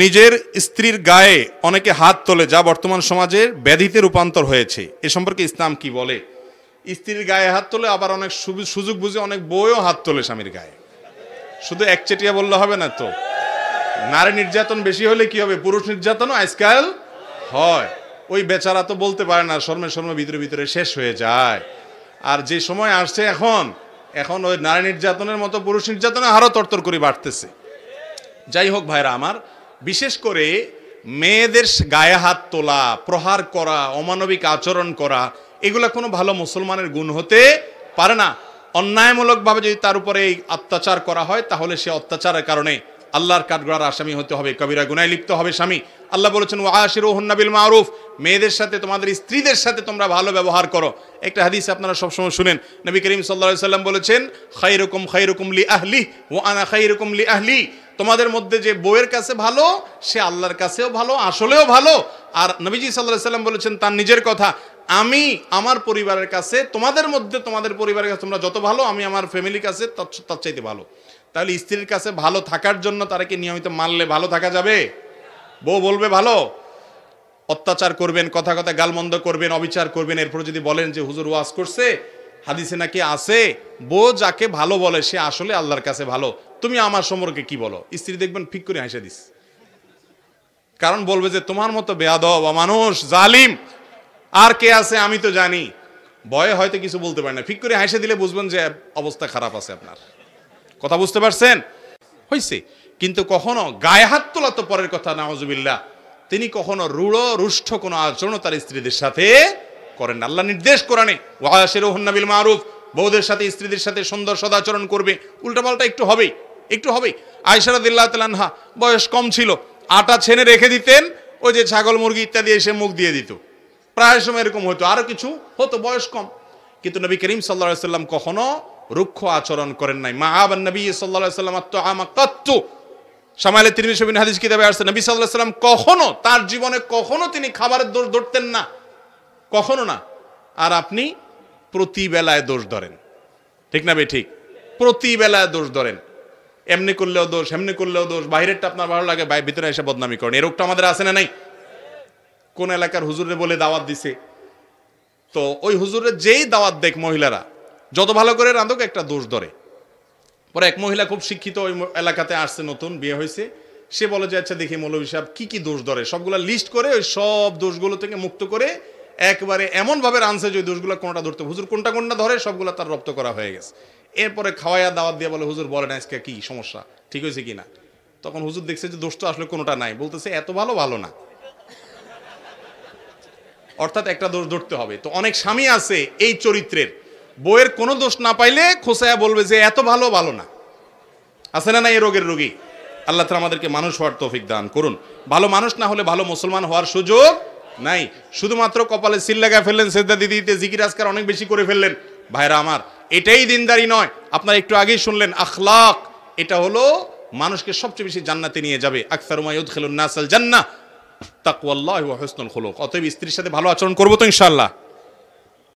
নিজের স্ত্রীর গায়ে অনেকে হাত তোলে যা বর্তমান সমাজের ব্যাধিতে রূপান্তর হয়েছে এ সম্পর্কে ইসলাম কি বলে স্ত্রীর গায়ে হাত তোলে আবার অনেক সুযোগ বুঝে অনেক বইও হাত তোলে স্বামীর গায়ে শুধু একচেটিয়া বললে হবে না তো নারী নির্যাতন বেশি হলে কি হবে পুরুষ নির্যাতনও আজকাল হয় ওই বেচারা তো বলতে পারে না শর্মে শর্মে ভিতরে ভিতরে শেষ হয়ে যায় আর যে সময় আসছে এখন এখন ওই নারী নির্যাতনের মতো পুরুষ নির্যাতনে আরও তরতর করে বাড়তেছে যাই হোক ভাইরা আমার বিশেষ করে মেয়েদের গায়ে হাত তোলা প্রহার করা অমানবিক আচরণ করা এগুলো কোনো ভালো মুসলমানের গুণ হতে পারে না অন্যায়মূলকভাবে যদি তার উপরে এই অত্যাচার করা হয় তাহলে সে অত্যাচারের কারণে আল্লাহর কাঠগড়ার আসামি হতে হবে কবিরা গুনায় লিপ্ত হবে স্বামী আল্লাহ বলেছেন ওয়াশিরু হন্নাবিল মারুফ মেয়েদের সাথে তোমাদের স্ত্রীদের সাথে তোমরা ভালো ব্যবহার করো একটা হাদিস আপনারা সবসময় শুনেন নবী করিম সাল্লা সাল্লাম বলেছেন খাই রকম লি আহলি ও আনা রকম লি আহলি তোমাদের মধ্যে যে বউয়ের কাছে ভালো সে আল্লাহর কাছেও ভালো আসলেও ভালো আর নবীজি সাল্লাহ সাল্লাম বলেছেন তার নিজের কথা আমি আমার পরিবারের কাছে তোমাদের মধ্যে তোমাদের পরিবারের কাছে তোমরা যত ভালো আমি আমার ফ্যামিলির কাছে তার চাইতে ভালো তাহলে স্ত্রীর কাছে ভালো থাকার জন্য তারাকে নিয়মিত মানলে ভালো থাকা যাবে বউ বলবে ভালো অত্যাচার করবেন কথা কথা গালমন্দ করবেন অবিচার করবেন এরপর যদি বলেন যে হুজুর ওয়াজ করছে হাদিসে নাকি আছে বউ যাকে ভালো বলে সে আসলে আল্লাহর কাছে ভালো তুমি আমার সম্পর্কে কি বলো স্ত্রী দেখবেন ফিক করে হাসে দিস কারণ বলবে যে তোমার মতো বেয়াদব মানুষ জালিম আর কে আছে আমি তো জানি ভয়ে হয়তো কিছু বলতে পারে না ফিক করে হাসে দিলে বুঝবেন যে অবস্থা খারাপ আছে আপনার কথা বুঝতে পারছেন হয়েছে কিন্তু কখনো গায়ে হাত তোলা তো পরের কথা নাওজবিল্লা তিনি কখনো রূঢ় রুষ্ট কোনো আচরণ তার স্ত্রীদের সাথে করেন আল্লাহ নির্দেশ কোরআনে ওয়াশের ওহন্নাবিল মারুফ বৌদের সাথে স্ত্রীদের সাথে সুন্দর সদাচরণ করবে উল্টাপাল্টা একটু হবেই একটু হবেই আয়সারাদিল্লাহ তালানহা বয়স কম ছিল আটা ছেনে রেখে দিতেন ওই যে ছাগল মুরগি ইত্যাদি এসে মুখ দিয়ে দিত প্রায় সময় এরকম হতো আরও কিছু হতো বয়স কম কিন্তু নবী করিম সাল্লা সাল্লাম কখনো রুক্ষ আচরণ করেন নাই মা আবার নবী সাল্লা সাল্লাম আত্ম আমা কাত্তু সামালে তিনি সবিন হাদিস কিতাবে আসছে নবী সাল্লাহ সাল্লাম কখনো তার জীবনে কখনো তিনি খাবারের দোষ ধরতেন না কখনো না আর আপনি প্রতিবেলায় দোষ ধরেন ঠিক না বে ঠিক প্রতিবেলায় দোষ ধরেন এমনি করলেও দোষ এমনি করলেও দোষ বাইরেরটা আপনার ভালো লাগে ভাই ভিতরে এসে বদনামি করেন এ রোগটা আমাদের আছে না নাই কোন এলাকার হুজুরে বলে দাওয়াত দিছে তো ওই হুজুরের যেই দাওয়াত দেখ মহিলারা যত ভালো করে রাঁধুক একটা দোষ ধরে পরে এক মহিলা খুব শিক্ষিত ওই এলাকাতে আসছে নতুন বিয়ে হয়েছে সে বলে যে আচ্ছা দেখি মৌলভী সাহেব কি কি দোষ ধরে সবগুলো লিস্ট করে ওই সব দোষগুলো থেকে মুক্ত করে একবারে এমনভাবে রাঁধছে যে দোষগুলো কোনটা ধরতে হুজুর কোনটা কোনটা ধরে সবগুলো তার রপ্ত করা হয়ে গেছে এরপরে খাওয়াইয়া দাওয়াত দিয়ে বলে হুজুর বলেন আজকে কি সমস্যা ঠিক হয়েছে কি না তখন হুজুর দেখছে যে দোষটা আসলে কোনোটা নাই বলতেছে এত ভালো ভালো না অর্থাৎ একটা দোষ ধরতে হবে তো অনেক স্বামী আছে এই চরিত্রের বইয়ের কোনো দোষ না পাইলে খোসায়া বলবে যে এত ভালো ভালো না আছে না না এই রোগের রোগী আল্লাহ তালা আমাদেরকে মানুষ হওয়ার তৌফিক দান করুন ভালো মানুষ না হলে ভালো মুসলমান হওয়ার সুযোগ নাই শুধুমাত্র কপালে সিল লাগা ফেললেন সেদ্ধা দিদিতে জিকির আজকার অনেক বেশি করে ফেললেন ভাইরা আমার এটাই দিনদারি নয় আপনারা একটু আগেই শুনলেন আখলাক এটা হলো মানুষকে সবচেয়ে বেশি জান্নাতে নিয়ে যাবে আকসার উমায়ুদ খেলুন নাসাল জান্না তাকুয়াল্লাহ হসনুল খোলক অতএব স্ত্রীর সাথে ভালো আচরণ করবো তো ইনশাল্লাহ